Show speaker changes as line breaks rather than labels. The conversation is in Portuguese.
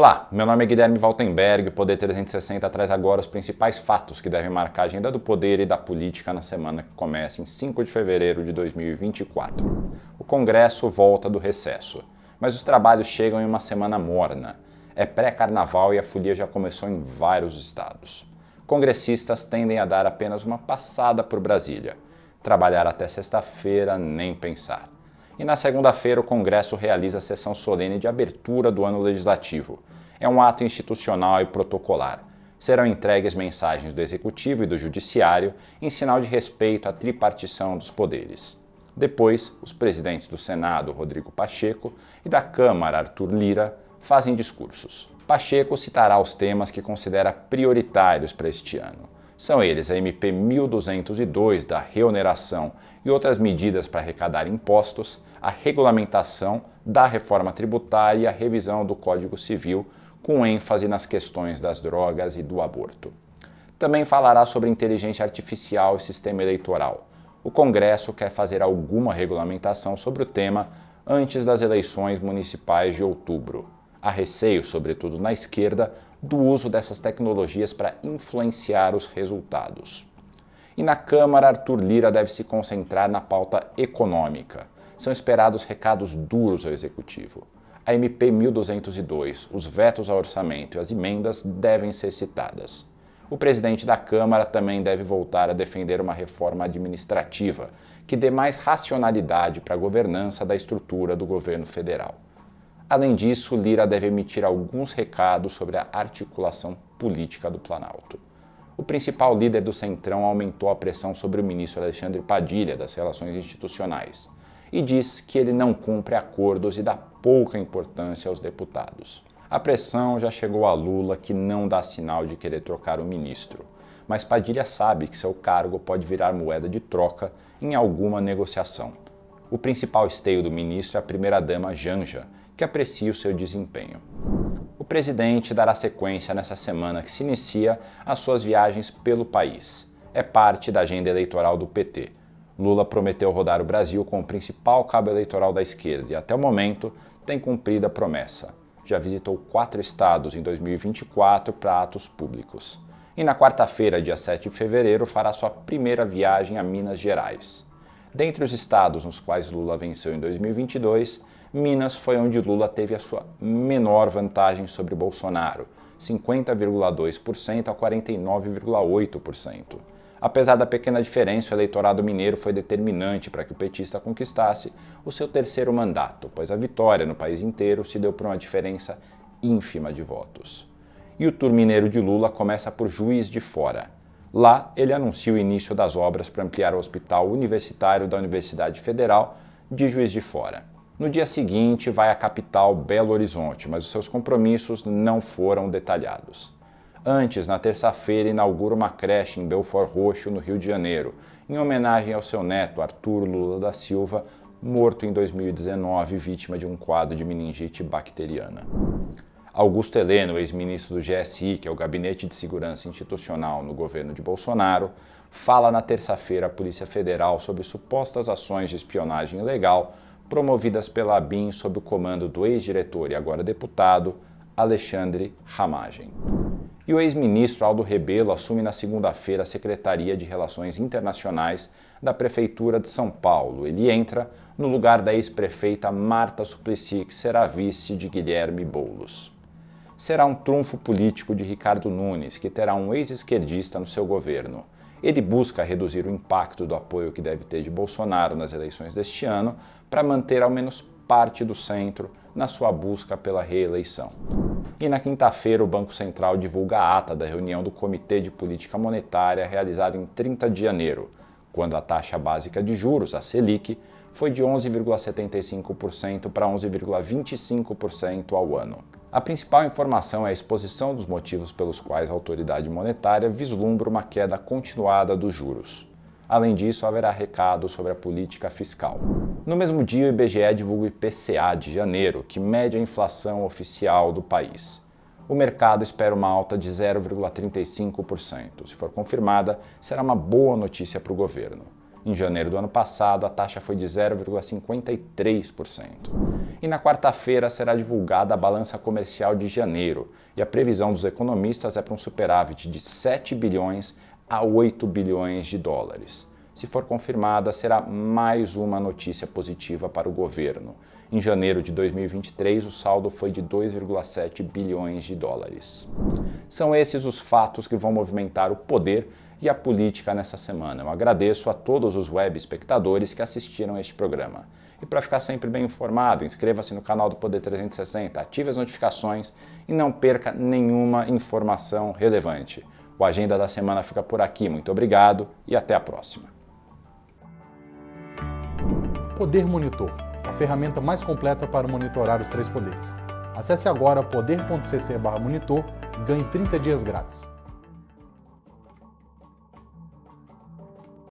Olá, meu nome é Guilherme Valtenberg. O Poder 360 traz agora os principais fatos que devem marcar a agenda do poder e da política na semana que começa em 5 de fevereiro de 2024. O Congresso volta do recesso, mas os trabalhos chegam em uma semana morna. É pré-carnaval e a folia já começou em vários estados. Congressistas tendem a dar apenas uma passada por Brasília. Trabalhar até sexta-feira, nem pensar e na segunda-feira o Congresso realiza a sessão solene de abertura do ano legislativo, é um ato institucional e protocolar. Serão entregues mensagens do Executivo e do Judiciário em sinal de respeito à tripartição dos poderes. Depois, os presidentes do Senado, Rodrigo Pacheco, e da Câmara, Arthur Lira, fazem discursos. Pacheco citará os temas que considera prioritários para este ano. São eles a MP 1202 da reoneração e outras medidas para arrecadar impostos, a regulamentação da reforma tributária e a revisão do Código Civil com ênfase nas questões das drogas e do aborto. Também falará sobre inteligência artificial e sistema eleitoral. O Congresso quer fazer alguma regulamentação sobre o tema antes das eleições municipais de outubro. Há receio, sobretudo na esquerda, do uso dessas tecnologias para influenciar os resultados. E na Câmara, Arthur Lira deve se concentrar na pauta econômica. São esperados recados duros ao executivo a MP 1202, os vetos ao orçamento e as emendas devem ser citadas. O presidente da Câmara também deve voltar a defender uma reforma administrativa que dê mais racionalidade para a governança da estrutura do governo federal. Além disso, Lira deve emitir alguns recados sobre a articulação política do Planalto. O principal líder do Centrão aumentou a pressão sobre o ministro Alexandre Padilha das Relações Institucionais e diz que ele não cumpre acordos e dá pouca importância aos deputados. A pressão já chegou a Lula, que não dá sinal de querer trocar o ministro. Mas Padilha sabe que seu cargo pode virar moeda de troca em alguma negociação. O principal esteio do ministro é a primeira-dama Janja, que aprecia o seu desempenho. O presidente dará sequência nessa semana que se inicia às suas viagens pelo país. É parte da agenda eleitoral do PT Lula prometeu rodar o Brasil com o principal cabo eleitoral da esquerda e, até o momento, tem cumprido a promessa. Já visitou quatro estados em 2024 para atos públicos. E na quarta-feira, dia 7 de fevereiro, fará sua primeira viagem a Minas Gerais. Dentre os estados nos quais Lula venceu em 2022, Minas foi onde Lula teve a sua menor vantagem sobre Bolsonaro, 50,2% a 49,8%. Apesar da pequena diferença, o eleitorado mineiro foi determinante para que o petista conquistasse o seu terceiro mandato, pois a vitória no país inteiro se deu por uma diferença ínfima de votos. E o tour mineiro de Lula começa por Juiz de Fora. Lá, ele anuncia o início das obras para ampliar o Hospital Universitário da Universidade Federal de Juiz de Fora. No dia seguinte, vai à capital Belo Horizonte, mas os seus compromissos não foram detalhados. Antes, na terça-feira, inaugura uma creche em Belfort Roxo, no Rio de Janeiro, em homenagem ao seu neto, Arthur Lula da Silva, morto em 2019 vítima de um quadro de meningite bacteriana. Augusto Heleno, ex-ministro do GSI, que é o Gabinete de Segurança Institucional no governo de Bolsonaro, fala na terça-feira à Polícia Federal sobre supostas ações de espionagem ilegal promovidas pela ABIN sob o comando do ex-diretor e agora deputado Alexandre Ramagem. E o ex-ministro Aldo Rebelo assume na segunda-feira a Secretaria de Relações Internacionais da Prefeitura de São Paulo. Ele entra no lugar da ex-prefeita Marta Suplicy, que será vice de Guilherme Boulos. Será um trunfo político de Ricardo Nunes, que terá um ex-esquerdista no seu governo. Ele busca reduzir o impacto do apoio que deve ter de Bolsonaro nas eleições deste ano para manter ao menos parte do centro na sua busca pela reeleição. E na quinta-feira, o Banco Central divulga a ata da reunião do Comitê de Política Monetária realizada em 30 de janeiro, quando a taxa básica de juros, a Selic, foi de 11,75% para 11,25% ao ano. A principal informação é a exposição dos motivos pelos quais a autoridade monetária vislumbra uma queda continuada dos juros. Além disso, haverá recado sobre a política fiscal. No mesmo dia, o IBGE divulga o IPCA de janeiro, que mede a inflação oficial do país. O mercado espera uma alta de 0,35%. Se for confirmada, será uma boa notícia para o governo. Em janeiro do ano passado, a taxa foi de 0,53%. E na quarta-feira será divulgada a balança comercial de janeiro, e a previsão dos economistas é para um superávit de 7 bilhões a 8 bilhões de dólares. Se for confirmada, será mais uma notícia positiva para o governo. Em janeiro de 2023, o saldo foi de 2,7 bilhões de dólares. São esses os fatos que vão movimentar o poder e a política nessa semana. Eu agradeço a todos os web espectadores que assistiram este programa. E para ficar sempre bem informado, inscreva-se no canal do Poder 360, ative as notificações e não perca nenhuma informação relevante. O Agenda da Semana fica por aqui. Muito obrigado e até a próxima. Poder Monitor a ferramenta mais completa para monitorar os três poderes. Acesse agora poder.cc/monitor e ganhe 30 dias grátis.